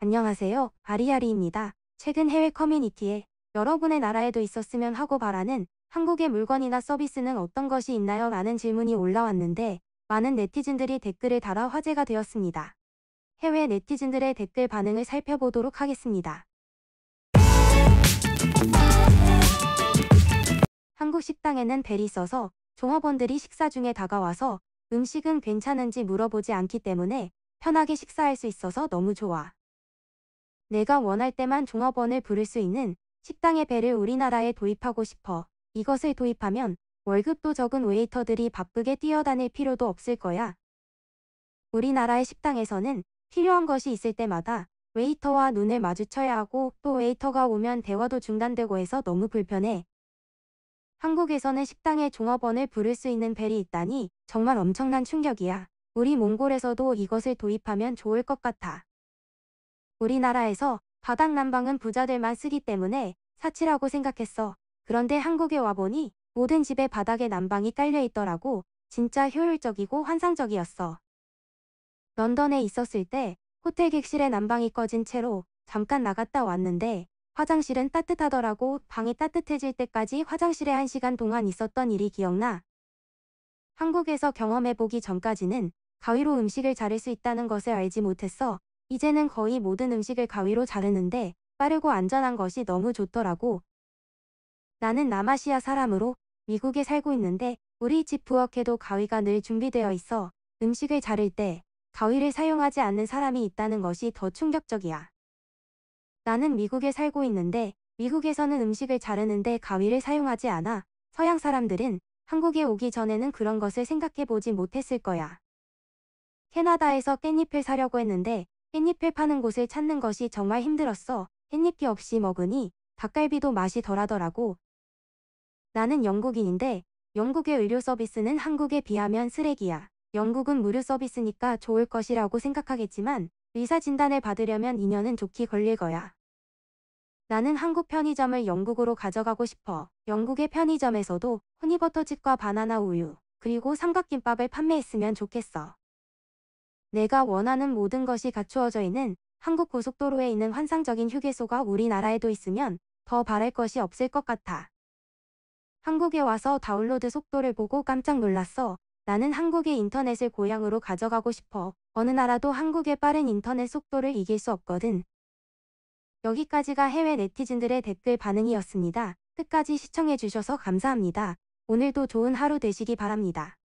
안녕하세요. 아리아리입니다. 최근 해외 커뮤니티에 여러분의 나라에도 있었으면 하고 바라는 한국의 물건이나 서비스는 어떤 것이 있나요? 라는 질문이 올라왔는데 많은 네티즌들이 댓글을 달아 화제가 되었습니다. 해외 네티즌들의 댓글 반응을 살펴보도록 하겠습니다. 한국 식당에는 벨이 써서 종업원들이 식사 중에 다가와서 음식은 괜찮은지 물어보지 않기 때문에 편하게 식사할 수 있어서 너무 좋아. 내가 원할 때만 종업원을 부를 수 있는 식당의 배를 우리나라에 도입하고 싶어. 이것을 도입하면 월급도 적은 웨이터들이 바쁘게 뛰어다닐 필요도 없을 거야. 우리나라의 식당에서는 필요한 것이 있을 때마다 웨이터와 눈을 마주쳐야 하고 또 웨이터가 오면 대화도 중단되고 해서 너무 불편해. 한국에서는 식당에 종업원을 부를 수 있는 벨이 있다니 정말 엄청난 충격이야. 우리 몽골에서도 이것을 도입하면 좋을 것 같아. 우리나라에서 바닥 난방은 부자들만 쓰기 때문에 사치라고 생각했어. 그런데 한국에 와보니 모든 집에 바닥에 난방이 깔려 있더라고. 진짜 효율적이고 환상적이었어. 런던에 있었을 때 호텔 객실에 난방이 꺼진 채로 잠깐 나갔다 왔는데 화장실은 따뜻하더라고 방이 따뜻해질 때까지 화장실에 한시간 동안 있었던 일이 기억나. 한국에서 경험해보기 전까지는 가위로 음식을 자를 수 있다는 것을 알지 못했어. 이제는 거의 모든 음식을 가위로 자르는데 빠르고 안전한 것이 너무 좋더라고. 나는 남아시아 사람으로 미국에 살고 있는데 우리 집부엌에도 가위가 늘 준비되어 있어 음식을 자를 때 가위를 사용하지 않는 사람이 있다는 것이 더 충격적이야. 나는 미국에 살고 있는데 미국에서는 음식을 자르는데 가위를 사용하지 않아 서양 사람들은 한국에 오기 전에는 그런 것을 생각해보지 못했을 거야. 캐나다에서 깻잎을 사려고 했는데 깻잎을 파는 곳을 찾는 것이 정말 힘들었어. 깻잎이 없이 먹으니 닭갈비도 맛이 덜하더라고. 나는 영국인인데 영국의 의료 서비스는 한국에 비하면 쓰레기야. 영국은 무료 서비스니까 좋을 것이라고 생각하겠지만 의사 진단을 받으려면 2년은 좋게 걸릴 거야. 나는 한국 편의점을 영국으로 가져가고 싶어. 영국의 편의점에서도 허니버터칩과 바나나 우유, 그리고 삼각김밥을 판매했으면 좋겠어. 내가 원하는 모든 것이 갖추어져 있는 한국 고속도로에 있는 환상적인 휴게소가 우리나라에도 있으면 더 바랄 것이 없을 것 같아. 한국에 와서 다운로드 속도를 보고 깜짝 놀랐어. 나는 한국의 인터넷을 고향으로 가져가고 싶어. 어느 나라도 한국의 빠른 인터넷 속도를 이길 수 없거든. 여기까지가 해외 네티즌들의 댓글 반응이었습니다. 끝까지 시청해주셔서 감사합니다. 오늘도 좋은 하루 되시기 바랍니다.